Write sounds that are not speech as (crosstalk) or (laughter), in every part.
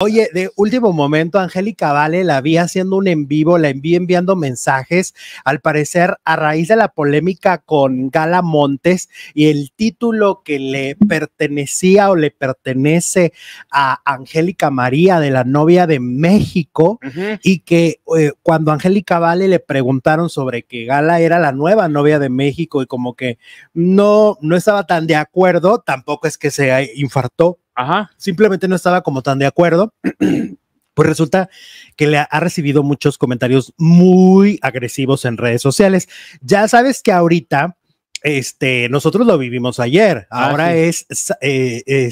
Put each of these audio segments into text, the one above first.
Oye, de último momento, Angélica Vale la vi haciendo un en vivo, la vi enviando mensajes, al parecer a raíz de la polémica con Gala Montes y el título que le pertenecía o le pertenece a Angélica María de la novia de México y que eh, cuando Angélica Vale le preguntaron sobre que Gala era la nueva novia de México y como que no, no estaba tan de acuerdo, tampoco es que se infartó Ajá. Simplemente no estaba como tan de acuerdo. (clears throat) pues resulta que le ha recibido muchos comentarios muy agresivos en redes sociales. Ya sabes que ahorita, este, nosotros lo vivimos ayer, ah, ahora es,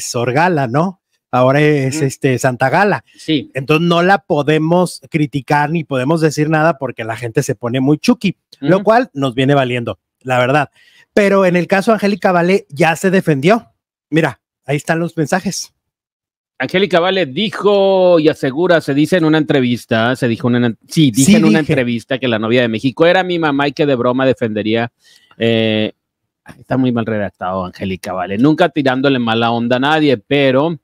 Sorgala, eh, ¿no? Ahora es este Santa Gala. Sí. Entonces no la podemos criticar ni podemos decir nada porque la gente se pone muy chuki, lo cual nos viene valiendo, la verdad. Pero en el caso de Angélica Vale ya se defendió. Mira, ahí están los mensajes. Angélica Vale dijo y asegura, se dice en una entrevista, se dijo una, sí, en una entrevista que la novia de México era mi mamá y que de broma defendería. Eh, está muy mal redactado, Angélica Vale. Nunca tirándole mala onda a nadie, pero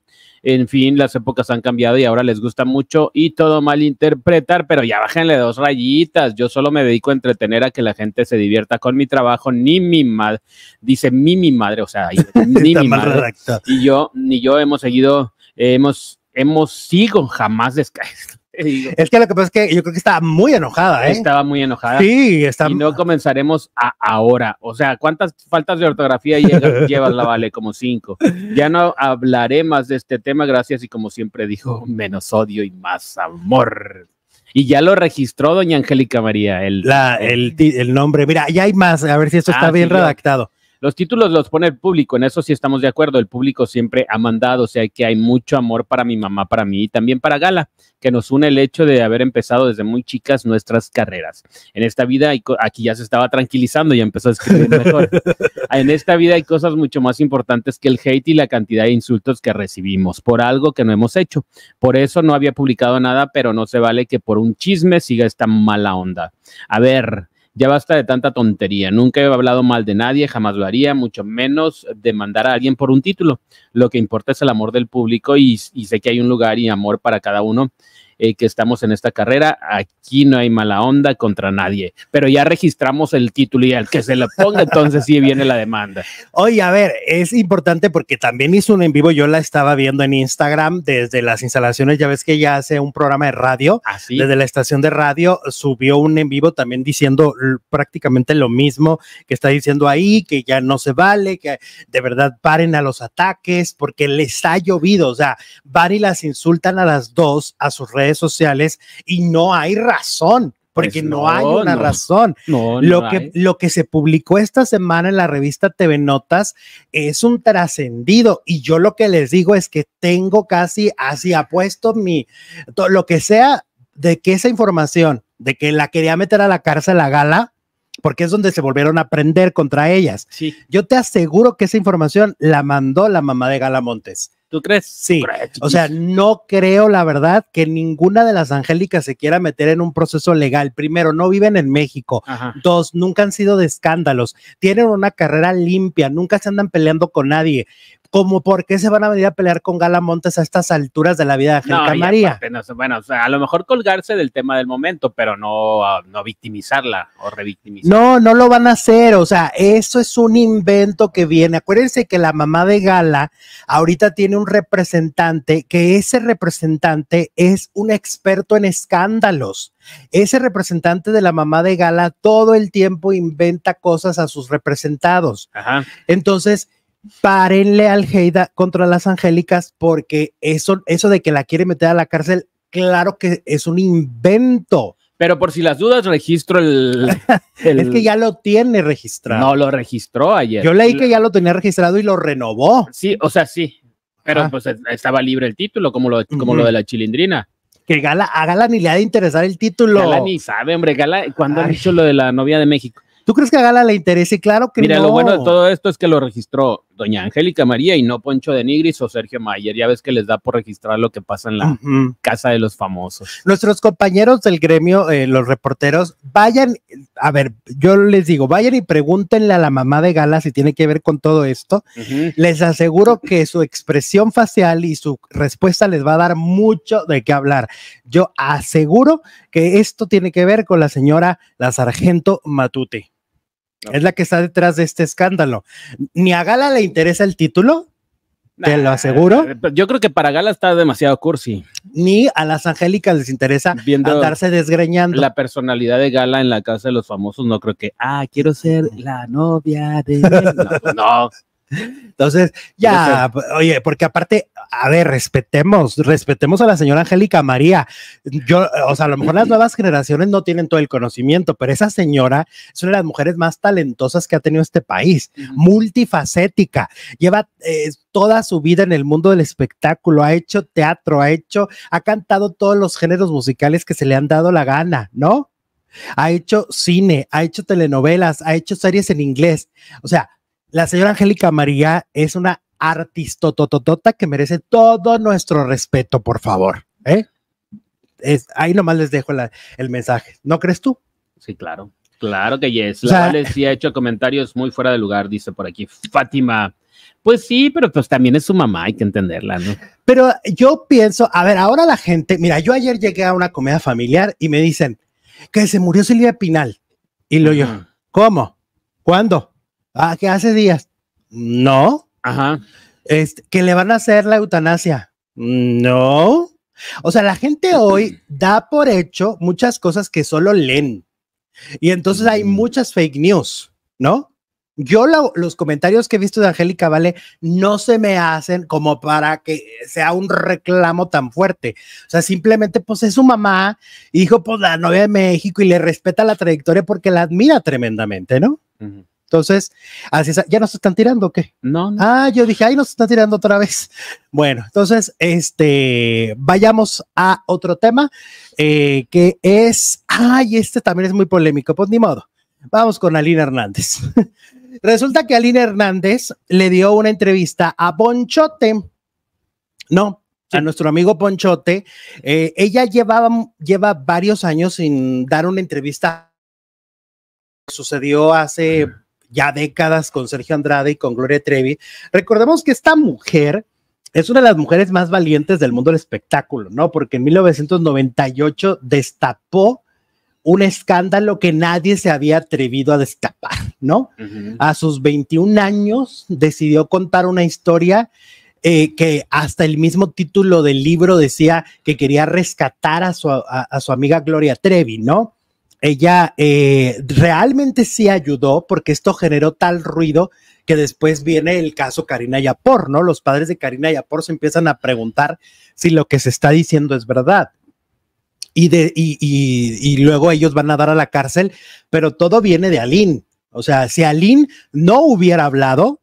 en fin, las épocas han cambiado y ahora les gusta mucho y todo mal interpretar, pero ya bájenle dos rayitas. Yo solo me dedico a entretener a que la gente se divierta con mi trabajo, ni mi madre, dice mi mi madre, o sea, (laughs) ni mi madre. Y yo, ni yo hemos seguido, hemos, hemos sigo jamás esto. Es que lo que pasa es que yo creo que estaba muy enojada, ¿eh? Estaba muy enojada. Sí, Y no comenzaremos a ahora. O sea, ¿cuántas faltas de ortografía (laughs) llevas la Vale? Como cinco. Ya no hablaré más de este tema, gracias. Y como siempre dijo, menos odio y más amor. Y ya lo registró doña Angélica María, el, nombre. Mira, ya hay más, a ver si esto ah, está bien redactado. Los títulos los pone el público, en eso sí estamos de acuerdo. El público siempre ha mandado, o sea que hay mucho amor para mi mamá, para mí y también para Gala, que nos une el hecho de haber empezado desde muy chicas nuestras carreras. En esta vida, aquí ya se estaba tranquilizando y empezó a escribir mejor. (laughs) en esta vida hay cosas mucho más importantes que el hate y la cantidad de insultos que recibimos por algo que no hemos hecho. Por eso no había publicado nada, pero no se vale que por un chisme siga esta mala onda. A ver, ya basta de tanta tontería. Nunca he hablado mal de nadie, jamás lo haría, mucho menos demandar a alguien por un título. Lo que importa es el amor del público y, y sé que hay un lugar y amor para cada uno eh, que estamos en esta carrera. Aquí no hay mala onda contra nadie, pero ya registramos el título y al que se le ponga, entonces sí viene la demanda. (laughs) Oye, a ver, es importante porque también hizo un en vivo, yo la estaba viendo en Instagram desde las instalaciones, ya ves que ya hace un programa de radio, ah, desde la estación de radio subió un en vivo también diciendo prácticamente lo mismo que está diciendo ahí, que ya no se vale, que de verdad paren a los ataques porque les ha llovido, o sea, van y las insultan a las dos a sus redes redes sociales y no hay razón porque pues no, hay una razón. lo, que, lo que se publicó esta semana en la revista TV Notas es un trascendido y yo lo que les digo es que tengo casi así apuesto mi, todo lo que sea de que esa información, de que la quería meter a la cárcel a Gala, porque es donde se volvieron a prender contra ellas. Yo te aseguro que esa información la mandó la mamá de Gala Montes ¿Tú crees? Sí. o sea, no creo, la verdad, que ninguna de las angélicas se quiera meter en un proceso legal. Primero, no viven en México. Dos, nunca han sido de escándalos. Tienen una carrera limpia, nunca se andan peleando con nadie como por qué se van a venir a pelear con Gala Montes a estas alturas de la vida de Angélica María. bueno, a lo mejor colgarse del tema del momento, pero no, ah, no victimizarla o revictimizarla. No, no lo van a hacer, o sea, eso es un invento que viene. Acuérdense que la mamá de Gala ahorita tiene un representante que ese representante es un experto en escándalos. Ese representante de la mamá de Gala todo el tiempo inventa cosas a sus representados. Entonces, párenle al Heida contra las Angélicas porque eso, eso de que la quiere meter a la cárcel, claro que es un invento. Pero por si las dudas, registro el, (laughs) el... es que ya lo tiene registrado. No, lo registró ayer. Yo leí que ya lo tenía registrado y lo renovó. Sí, o sea, sí. Pero ah. pues estaba libre el título, como lo, como lo de la chilindrina. Que Gala, a Gala ni le ha de interesar el título. Gala ni sabe, hombre. Gala, cuando ha dicho lo de la novia de México? ¿Tú crees que a Gala le interese? Claro que no. Mira, lo bueno de todo esto es que lo registró doña Angélica María y no Poncho de Nigris o Sergio Mayer. Ya ves que les da por registrar lo que pasa en la casa de los famosos. Nuestros compañeros del gremio, eh, los reporteros, vayan, a ver, yo les digo, vayan y pregúntenle a la mamá de Gala si tiene que ver con todo esto. Les aseguro que su expresión facial y su respuesta les va a dar mucho de qué hablar. Yo aseguro que esto tiene que ver con la señora la sargento Matute. Es la que está detrás de este escándalo. Ni a Gala le interesa el título, te lo aseguro. Yo creo que para Gala está demasiado cursi. Ni a las angélicas les interesa andarse desgreñando. La personalidad de Gala en la casa de los famosos, no creo que, ah, quiero ser la novia de. (laughs) no. Pues entonces, ya, oye, porque aparte, a ver, respetemos, respetemos a la señora Angélica María. Yo, o sea, a lo mejor las nuevas generaciones no tienen todo el conocimiento, pero esa señora es una de las mujeres más talentosas que ha tenido este país, multifacética, lleva eh, toda su vida en el mundo del espectáculo, ha hecho teatro, ha hecho, ha cantado todos los géneros musicales que se le han dado la gana, ¿no? Ha hecho cine, ha hecho telenovelas, ha hecho series en inglés. O sea, la señora Angélica María es una artistototota que merece todo nuestro respeto, por favor. ¿eh? Es, ahí nomás les dejo el mensaje. ¿No crees tú? Sí, claro. Claro que yes. La sí ha hecho comentarios muy fuera de lugar, dice por aquí Fátima. Pues sí, pero pues también es su mamá, hay que entenderla, ¿no? Pero yo pienso, a ver, ahora la gente, mira, yo ayer llegué a una comida familiar y me dicen que se murió Silvia Pinal. Y lo yo, ¿cómo? ¿Cuándo? Ah, ¿qué hace días? No. Ajá. Este, que le van a hacer la eutanasia. No. O sea, la gente hoy da por hecho muchas cosas que solo leen. Y entonces hay mm. muchas fake news, ¿no? Yo los comentarios que he visto de Angélica Vale no se me hacen como para que sea un reclamo tan fuerte. O sea, simplemente pues es su mamá, hijo pues la novia de México y le respeta la trayectoria porque la admira tremendamente, ¿no? Entonces, así ¿ya nos están tirando o qué? No, Ah, yo dije, ahí nos están tirando otra vez. (laughs) Bueno, entonces, este, vayamos a otro tema eh, que es, ay, este también es muy polémico, pues ni modo. Vamos con Alina Hernández. (laughs) Resulta que Alina Hernández le dio una entrevista a Ponchote, no, a nuestro amigo Ponchote. Eh, ella llevaba, lleva varios años sin dar una entrevista. Sucedió hace ya décadas con Sergio Andrade y con Gloria Trevi. Recordemos que esta mujer es una de las mujeres más valientes del mundo del espectáculo, ¿no? Porque en 1998 destapó un escándalo que nadie se había atrevido a destapar, ¿no? A sus 21 años decidió contar una historia eh, que hasta el mismo título del libro decía que quería rescatar a su, a su amiga Gloria Trevi, ¿no? ella eh, realmente sí ayudó porque esto generó tal ruido que después viene el caso Karina Yapor, ¿no? Los padres de Karina Yapor se empiezan a preguntar si lo que se está diciendo es verdad. Y, de, y luego ellos van a dar a la cárcel, pero todo viene de Aline. O sea, si Aline no hubiera hablado,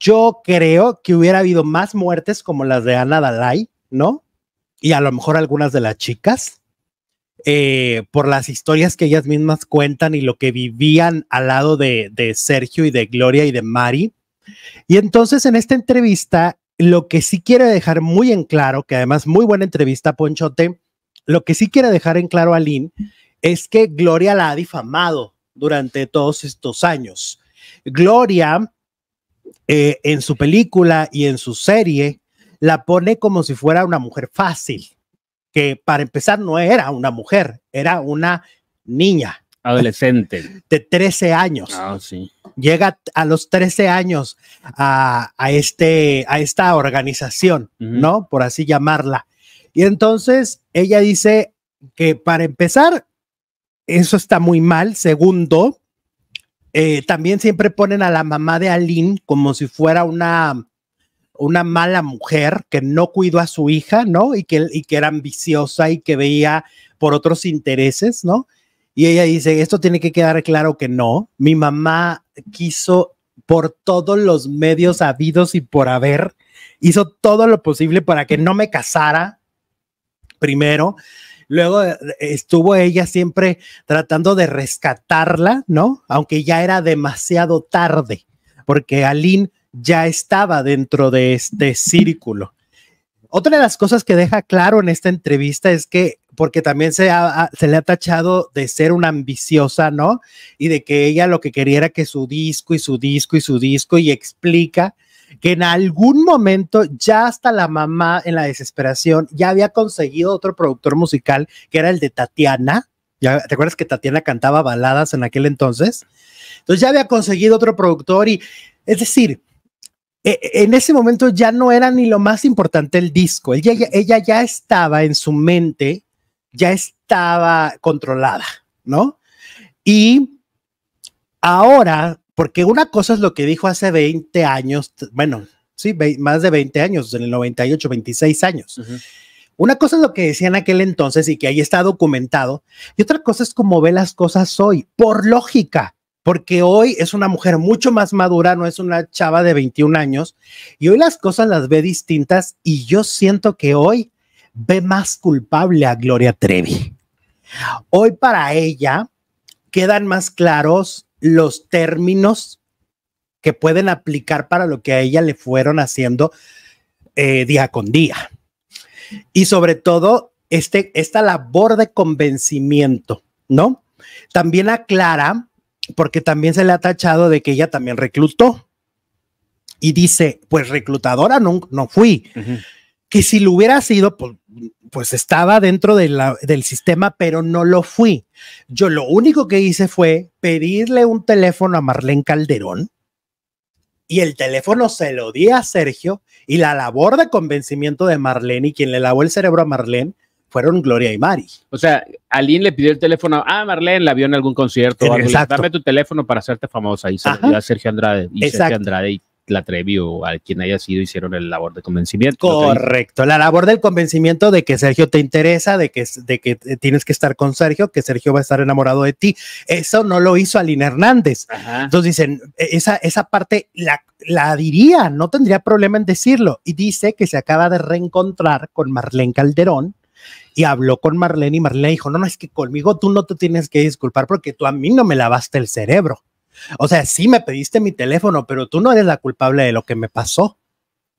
yo creo que hubiera habido más muertes como las de Ana Dalai, ¿no? Y a lo mejor algunas de las chicas eh, por las historias que ellas mismas cuentan y lo que vivían al lado de, Sergio y de Gloria y de Mari. Y entonces en esta entrevista, lo que sí quiere dejar muy en claro, que además muy buena entrevista, Ponchote, lo que sí quiere dejar en claro a es que Gloria la ha difamado durante todos estos años. Gloria, eh, en su película y en su serie, la pone como si fuera una mujer fácil, que para empezar no era una mujer, era una niña. Adolescente. (laughs) De 13 años. Ah, sí. Llega a los 13 años a, este, a esta organización, ¿no? Por así llamarla. Y entonces ella dice que para empezar, eso está muy mal. Segundo, eh, también siempre ponen a la mamá de Aline como si fuera una, una mala mujer que no cuidó a su hija, ¿no? Y que, y que era ambiciosa y que veía por otros intereses, ¿no? Y ella dice, esto tiene que quedar claro que no. Mi mamá quiso por todos los medios habidos y por haber, hizo todo lo posible para que no me casara primero. Luego eh, estuvo ella siempre tratando de rescatarla, ¿no? Aunque ya era demasiado tarde, porque Aline ya estaba dentro de este círculo. Otra de las cosas que deja claro en esta entrevista es que, porque también se, le ha tachado de ser una ambiciosa, ¿no? Y de que ella lo que quería era que su disco y su disco y su disco y explica que en algún momento ya hasta la mamá en la desesperación ya había conseguido otro productor musical que era el de Tatiana. ¿Ya te acuerdas que Tatiana cantaba baladas en aquel entonces? Entonces ya había conseguido otro productor y es decir, eh, en ese momento ya no era ni lo más importante el disco, ella, ya estaba en su mente, ya estaba controlada, ¿no? Y ahora, porque una cosa es lo que dijo hace 20 años, bueno, sí, más de 20 años, en el 98, 26 años. Una cosa es lo que decían aquel entonces y que ahí está documentado, y otra cosa es cómo ve las cosas hoy, por lógica porque hoy es una mujer mucho más madura, no es una chava de 21 años, y hoy las cosas las ve distintas y yo siento que hoy ve más culpable a Gloria Trevi. Hoy para ella quedan más claros los términos que pueden aplicar para lo que a ella le fueron haciendo eh, día con día. Y sobre todo, este, esta labor de convencimiento, ¿no? También aclara porque también se le ha tachado de que ella también reclutó. Y dice, pues reclutadora no, no fui. Que si lo hubiera sido, pues, pues estaba dentro del sistema, pero no lo fui. Yo lo único que hice fue pedirle un teléfono a Marlene Calderón y el teléfono se lo di a Sergio y la labor de convencimiento de Marlene y quien le lavó el cerebro a Marlene fueron Gloria y Mari. O sea, Aline le pidió el teléfono, a ah, Marlene la vio en algún concierto, Exacto. dame tu teléfono para hacerte famosa y Sergio Andrade. Y Sergio Andrade y la Trevi o a quien haya sido hicieron el labor de convencimiento. Correcto, la labor del convencimiento de que Sergio te interesa, de que, de que eh, tienes que estar con Sergio, que Sergio va a estar enamorado de ti. Eso no lo hizo Aline Hernández. Entonces dicen, e, esa, esa parte la, la diría, no tendría problema en decirlo. Y dice que se acaba de reencontrar con Marlene Calderón y habló con Marlene y Marlene dijo, no, no, es que conmigo tú no te tienes que disculpar porque tú a mí no me lavaste el cerebro. O sea, sí me pediste mi teléfono, pero tú no eres la culpable de lo que me pasó.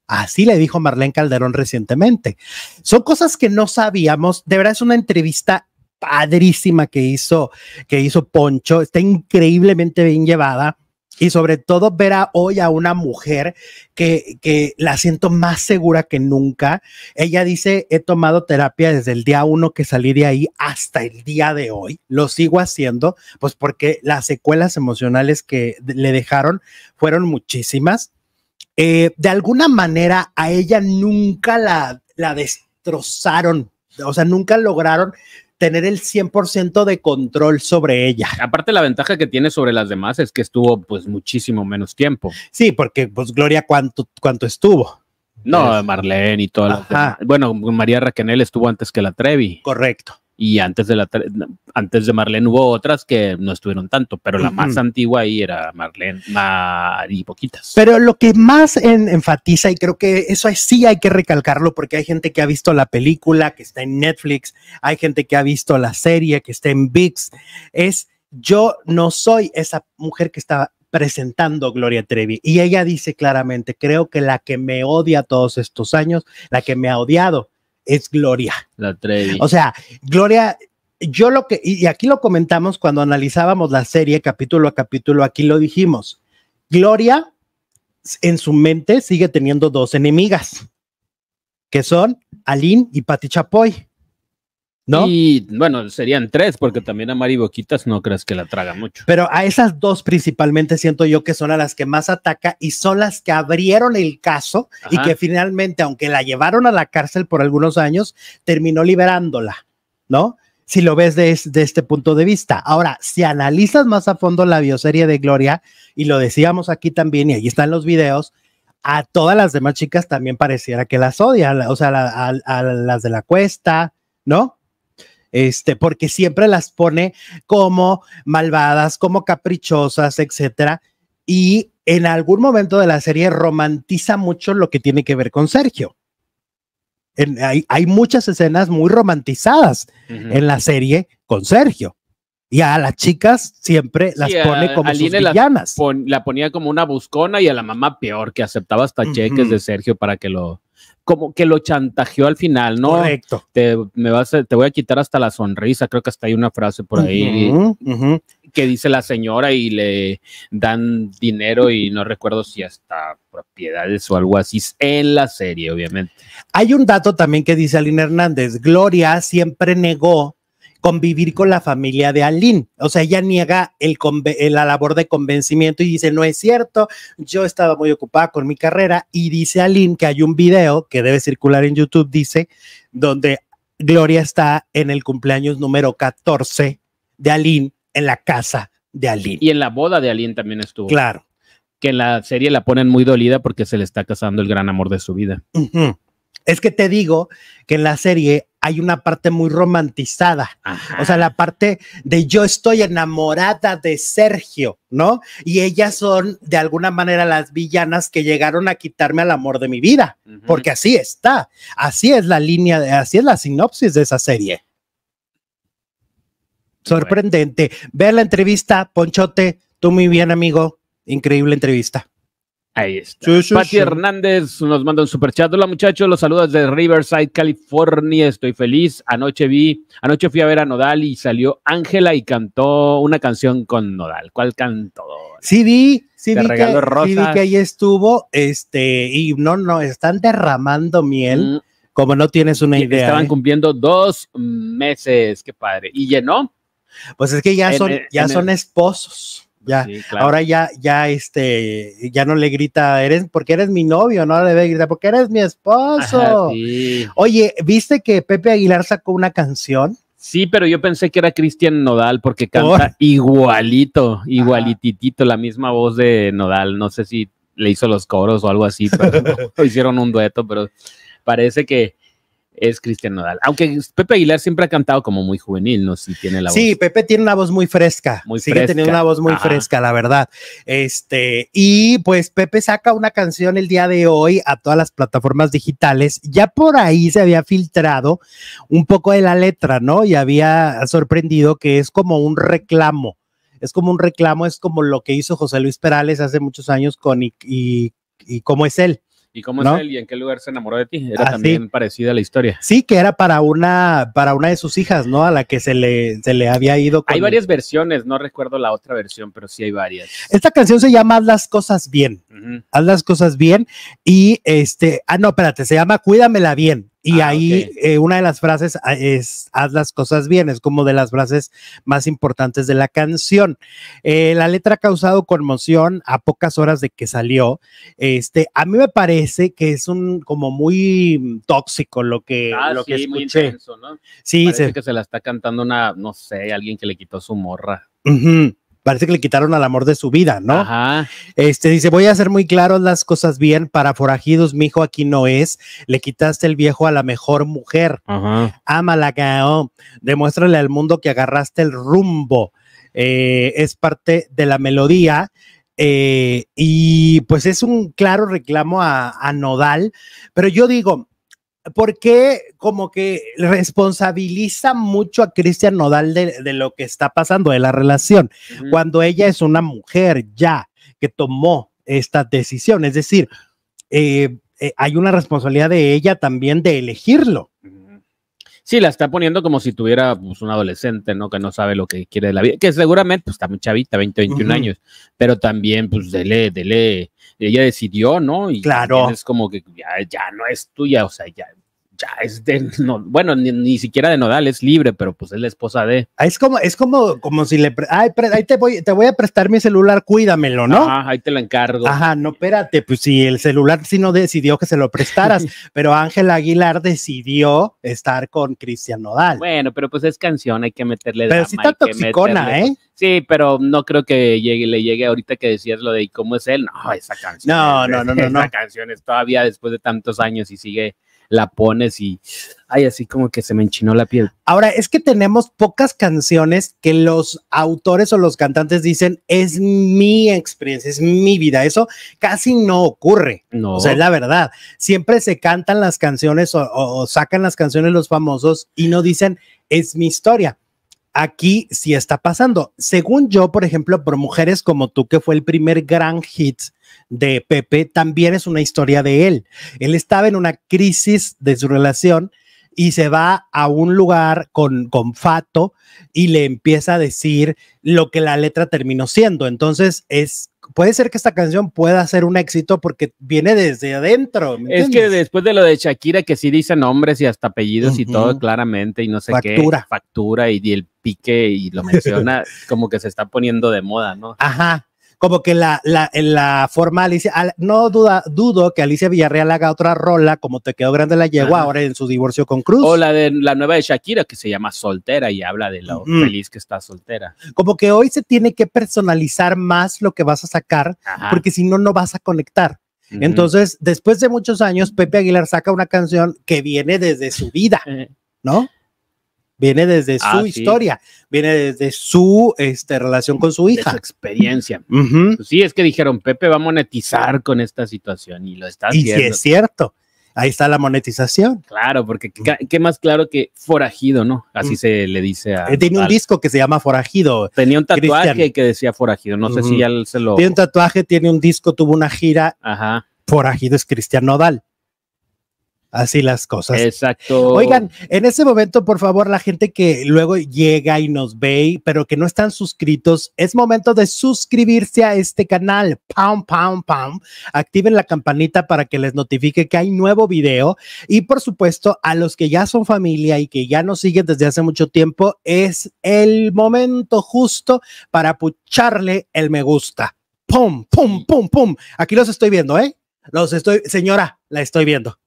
Así le dijo Marlene Calderón recientemente. Son cosas que no sabíamos. De verdad es una entrevista padrísima que hizo, que hizo Poncho. Está increíblemente bien llevada. Y sobre todo ver a hoy a una mujer que, la siento más segura que nunca. Ella dice, he tomado terapia desde el día uno que salí de ahí hasta el día de hoy. Lo sigo haciendo, pues porque las secuelas emocionales que le dejaron fueron muchísimas. Eh, de alguna manera a ella nunca la, la destrozaron, o sea, nunca lograron tener el 100% de control sobre ella. Aparte la ventaja que tiene sobre las demás es que estuvo pues muchísimo menos tiempo. Sí, porque pues Gloria cuánto cuánto estuvo. No, Marlene y todo. Bueno, María Raquenel estuvo antes que la Trevi. Correcto. Y antes de, la, antes de Marlene hubo otras que no estuvieron tanto, pero la más antigua ahí era Marlene, Mar y poquitas. Pero lo que más enfatiza, y creo que eso sí hay que recalcarlo, porque hay gente que ha visto la película, que está en Netflix, hay gente que ha visto la serie, que está en VIX, es yo no soy esa mujer que estaba presentando Gloria Trevi. Y ella dice claramente, creo que la que me odia todos estos años, la que me ha odiado, es Gloria. La tres O sea, Gloria, yo lo que, y aquí lo comentamos cuando analizábamos la serie capítulo a capítulo, aquí lo dijimos. Gloria en su mente sigue teniendo dos enemigas, que son Aline y Pati Chapoy. Y bueno, serían tres, porque también a Mari Boquitas no crees que la traga mucho. Pero a esas dos principalmente siento yo que son a las que más ataca y son las que abrieron el caso y que finalmente, aunque la llevaron a la cárcel por algunos años, terminó liberándola, ¿no? Si lo ves desde este punto de vista. Ahora, si analizas más a fondo la bioserie de Gloria, y lo decíamos aquí también, y ahí están los videos, a todas las demás chicas también pareciera que las odia o sea, a, a las de la cuesta, ¿no? este, porque siempre las pone como malvadas, como caprichosas, etcétera. Y en algún momento de la serie romantiza mucho lo que tiene que ver con Sergio. hay, muchas escenas muy romantizadas en la serie con Sergio. Y a las chicas siempre las pone como sus villanas. La, ponía como una buscona y a la mamá peor, que aceptaba hasta cheques de Sergio para que lo, como que lo chantajeó al final, ¿no? Correcto. Te, me vas te voy a quitar hasta la sonrisa, creo que hasta hay una frase por ahí que dice la señora y le dan dinero y no recuerdo si hasta propiedades o algo así en la serie, obviamente. Hay un dato también que dice Aline Hernández, Gloria siempre negó convivir con la familia de Aline. O sea, ella niega el eh, la labor de convencimiento y dice, no es cierto, yo estaba muy ocupada con mi carrera y dice Aline que hay un video que debe circular en YouTube, dice, donde Gloria está en el cumpleaños número 14 de Aline en la casa de Aline. Y en la boda de Aline también estuvo. Claro. Que en la serie la ponen muy dolida porque se le está casando el gran amor de su vida. Es que te digo que en la serie hay una parte muy romantizada. O sea, la parte de yo estoy enamorada de Sergio, ¿no? Y ellas son de alguna manera las villanas que llegaron a quitarme al amor de mi vida, porque así está. Así es la línea, así es la sinopsis de esa serie. Sorprendente. Ve la entrevista, Ponchote, tú muy bien, amigo. Increíble entrevista. Ahí está. Sí, Hernández nos manda un super chat. Hola muchachos, los saludos de Riverside, California. Estoy feliz. Anoche vi, anoche fui a ver a Nodal y salió Ángela y cantó una canción con Nodal. ¿Cuál cantó? Sí vi, sí, vi que, sí que ahí estuvo, este, y no, no, están derramando miel, mm. como no tienes una idea. Estaban ¿eh? cumpliendo dos meses, qué padre. Y llenó. Pues es que ya son, ya son esposos ya. Ahora ya, ya, este, ya no le grita, eres, porque eres mi novio, no le debe gritar, porque eres mi esposo. Oye, ¿viste que Pepe Aguilar sacó una canción? Sí, pero yo pensé que era Cristian Nodal porque canta igualito, igualititito, la misma voz de Nodal. No sé si le hizo los coros o algo así, pero (laughs) (laughs) hicieron un dueto, pero parece que es Cristian Nodal. Aunque Pepe Aguilar siempre ha cantado como muy juvenil, ¿no? si tiene la voz. Sí, Pepe tiene una voz muy fresca. Muy Sigue fresca. una voz muy fresca, la verdad. Este, y pues Pepe saca una canción el día de hoy a todas las plataformas digitales. Ya por ahí se había filtrado un poco de la letra, ¿no? Y había sorprendido que es como un reclamo. Es como un reclamo, es como lo que hizo José Luis Perales hace muchos años con y, y cómo es él ¿Y cómo es él y en qué lugar se enamoró de ti? Era ah, también parecida la historia. Sí, que era para una, para una de sus hijas, ¿no? A la que se le, se le había ido. Hay varias versiones, no recuerdo la otra versión, pero sí hay varias. Esta canción se llama Haz las cosas bien. Haz las cosas bien. Y este, ah, no, espérate, se llama Cuídamela bien. Y ah, ahí eh, una de las frases ah, es, haz las cosas bien, es como de las frases más importantes de la canción. Eh, la letra ha causado conmoción a pocas horas de que salió. Este, a mí me parece que es un como muy tóxico lo que, ah, lo que escuché. Muy intenso, ¿no? Sí, parece se... que se la está cantando una, no sé, alguien que le quitó su morra parece que le quitaron al amor de su vida, ¿no? Este dice, voy a hacer muy claro las cosas bien para forajidos, mi hijo aquí no es, le quitaste el viejo a la mejor mujer, Ajá. ámala, demuéstrale al mundo que agarraste el rumbo, eh, es parte de la melodía. Eh, y pues es un claro reclamo a, a Nodal, pero yo digo, porque como que responsabiliza mucho a Cristian Nodal de, lo que está pasando, de la relación, cuando ella es una mujer ya que tomó esta decisión. Es decir, eh, eh, hay una responsabilidad de ella también de elegirlo. Sí, la está poniendo como si tuviera pues, un adolescente, ¿no? Que no sabe lo que quiere de la vida, que seguramente pues, está muy chavita, 20, 21 años, pero también, pues, dele, dele ella decidió, ¿no? Y claro. Es como que ya, ya no es tuya, o sea, ya bueno, ni, siquiera de Nodal, es libre, pero pues es la esposa de. Ah, es como, es como, como si le, ay, te voy, te voy a prestar mi celular, cuídamelo, ¿no? ahí te lo encargo. Ajá, no, espérate, pues si el celular sí si no decidió que se lo prestaras, (laughs) pero Ángel Aguilar decidió estar con Cristian Nodal. Bueno, pero pues es canción, hay que meterle. Pero si está toxicona, ¿eh? Sí, pero no creo que le llegue ahorita que decías lo de cómo es él. No, esa canción. No, no, no, no. Esa canción es todavía después de tantos años y sigue la pones y, hay así como que se me enchinó la piel. Ahora, es que tenemos pocas canciones que los autores o los cantantes dicen, es mi experiencia, es mi vida. Eso casi no ocurre. No. O sea, es la verdad. Siempre se cantan las canciones o sacan las canciones los famosos y no dicen, es mi historia aquí sí está pasando. Según yo, por ejemplo, por mujeres como tú, que fue el primer gran hit de Pepe, también es una historia de él. Él estaba en una crisis de su relación y se va a un lugar con, con Fato y le empieza a decir lo que la letra terminó siendo. Entonces es puede ser que esta canción pueda ser un éxito porque viene desde adentro. Es que después de lo de Shakira, que sí dice nombres y hasta apellidos y todo claramente, y no sé factura. qué. Factura. Factura y el Piqué y lo (laughs) menciona, como que se está poniendo de moda, ¿no? Ajá, como que la, la, la forma Alicia, no duda, dudo que Alicia Villarreal haga otra rola como Te quedó grande la yegua ahora en su divorcio con Cruz. O la de la nueva de Shakira que se llama Soltera y habla de lo mm. feliz que está soltera. Como que hoy se tiene que personalizar más lo que vas a sacar, porque si no, no vas a conectar. Entonces, después de muchos años, Pepe Aguilar saca una canción que viene desde su vida, (laughs) ¿no? Viene desde su ah, historia, viene desde su este, relación con su hija. experiencia. Pues sí, es que dijeron, Pepe va a monetizar con esta situación y lo está haciendo. Y es cierto, ahí está la monetización. Claro, porque qué más claro que forajido, ¿no? Así se le dice a... Eh, tiene un disco que se llama Forajido. Tenía un tatuaje que decía forajido, no sé si ya se lo... Tiene un tatuaje, tiene un disco, tuvo una gira. Ajá. Forajido es Cristian Nodal así las cosas. Exacto. Oigan, en ese momento, por favor, la gente que luego llega y nos ve, pero que no están suscritos, es momento de suscribirse a este canal. Pam, pam, pam. Activen la campanita para que les notifique que hay nuevo video. Y por supuesto, a los que ya son familia y que ya nos siguen desde hace mucho tiempo, es el momento justo para pucharle el me gusta. Pum, pum, pum, pum. Aquí los estoy viendo, ¿eh? Los estoy, señora, la estoy viendo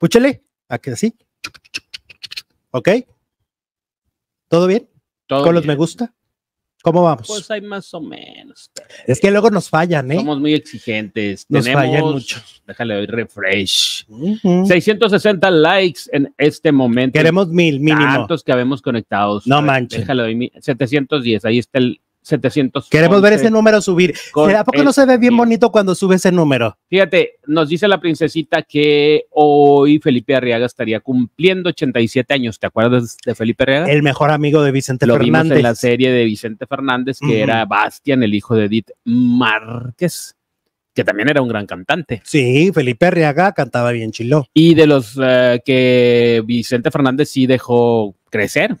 púchale, aquí así. ¿Ok? ¿Todo bien? ¿Con los me gusta? ¿Cómo vamos? Pues hay más o menos. Es que luego nos fallan, ¿eh? Somos muy exigentes. Nos fallan mucho. Déjale hoy refresh. 660 likes en este momento. Queremos mil, mínimo. Tantos que habemos conectados. No manches. Déjale hoy 710. Ahí está el 700. Queremos ver ese número subir. ¿A poco no se ve bien bonito cuando sube ese número? Fíjate, nos dice la princesita que hoy Felipe Arriaga estaría cumpliendo 87 años. ¿Te acuerdas de Felipe Arriaga? El mejor amigo de Vicente Fernández. vimos en la serie de Vicente Fernández, que era Bastian, el hijo de Edith Márquez que también era un gran cantante. Sí, Felipe Arriaga cantaba bien chilo. Y de los eh, que Vicente Fernández sí dejó crecer.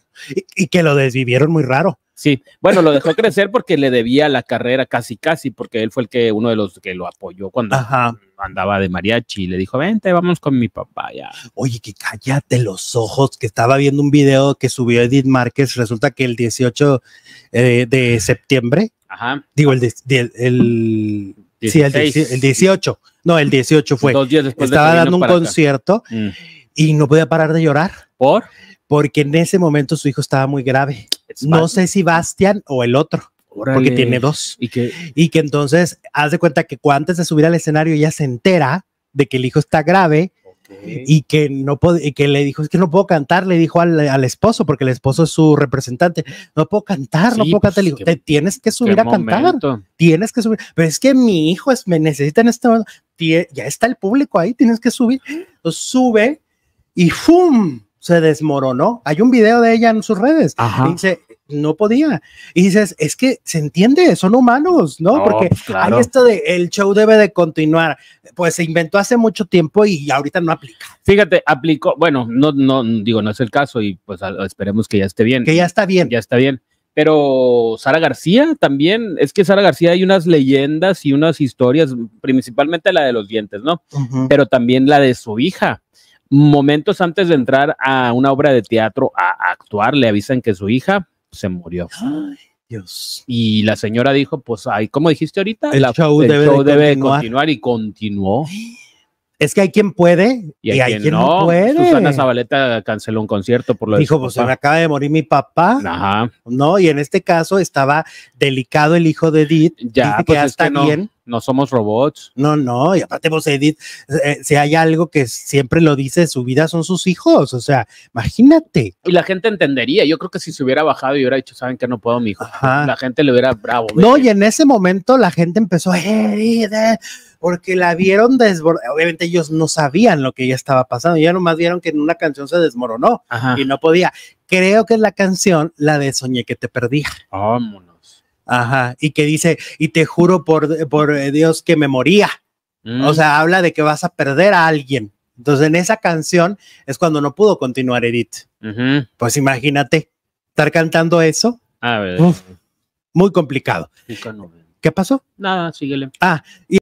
y que lo desvivieron muy raro. Sí, bueno, lo dejó crecer porque le debía la carrera casi, casi, porque él fue el que, uno de los que lo apoyó cuando andaba de mariachi y le dijo, vente, vamos con mi papá ya. Oye, que cállate los ojos, que estaba viendo un video que subió Edith Márquez, resulta que el 18 eh, de septiembre, digo, el, el el, 18. No, el 18 fue. después Estaba dando un concierto mm. y no podía parar de llorar. ¿Por? Porque en ese momento su hijo estaba muy grave no sé si Bastian o el otro. Porque tiene dos. ¿Y que? entonces haz de cuenta que antes de subir al escenario ya se entera de que el hijo está grave y que no y que le dijo es que no puedo cantar, le dijo al, esposo porque el esposo es su representante, no puedo cantar, no puedo pues, cantar, tienes que subir a cantar, tienes que subir, pero es que mi hijo es, me necesita en este ya está el público ahí, tienes que subir, Entonces, sube y ¡fum! se desmoronó. Hay un video de ella en sus redes. dice, no podía. Y dices, es que se entiende, son humanos, ¿no? Porque pues, hay esto de el show debe de continuar. Pues se inventó hace mucho tiempo y ahorita no aplica. Fíjate, aplicó, bueno, no, no, digo, no es el caso y pues esperemos que ya esté bien. Que ya está bien. Ya está bien. Pero Sara García también, es que Sara García hay unas leyendas y unas historias, principalmente la de los dientes, ¿no? Pero también la de su hija Momentos antes de entrar a una obra de teatro a actuar, le avisan que su hija se murió. Ay, Dios. Y la señora dijo, pues, ¿cómo como dijiste ahorita, el show, debe, continuar. y continuó. (gasps) Es que hay quien puede y, hay, quien, no. puede. Susana Zabaleta canceló un concierto por lo Dijo, pues se me acaba de morir mi papá. Ajá. No, y en este caso estaba delicado el hijo de Edith. Ya, que pues, es está bien no somos robots. No, no, y aparte vos, Edith, eh, si hay algo que siempre lo dice, su vida son sus hijos, o sea, imagínate. Y la gente entendería, yo creo que si se hubiera bajado y hubiera dicho, saben que no puedo, mi hijo, la gente le hubiera bravo. No, y en ese momento la gente empezó, a eh", porque la vieron desbordada, obviamente ellos no sabían lo que ya estaba pasando, ya nomás vieron que en una canción se desmoronó y no podía. Creo que es la canción, la de Soñé que te perdí. Vámonos. Ajá, y que dice, y te juro por, por eh, Dios que me moría. Mm. O sea, habla de que vas a perder a alguien. Entonces, en esa canción es cuando no pudo continuar Edith. Pues imagínate, estar cantando eso. A muy complicado. ¿Qué pasó? Nada, síguele. Ah, y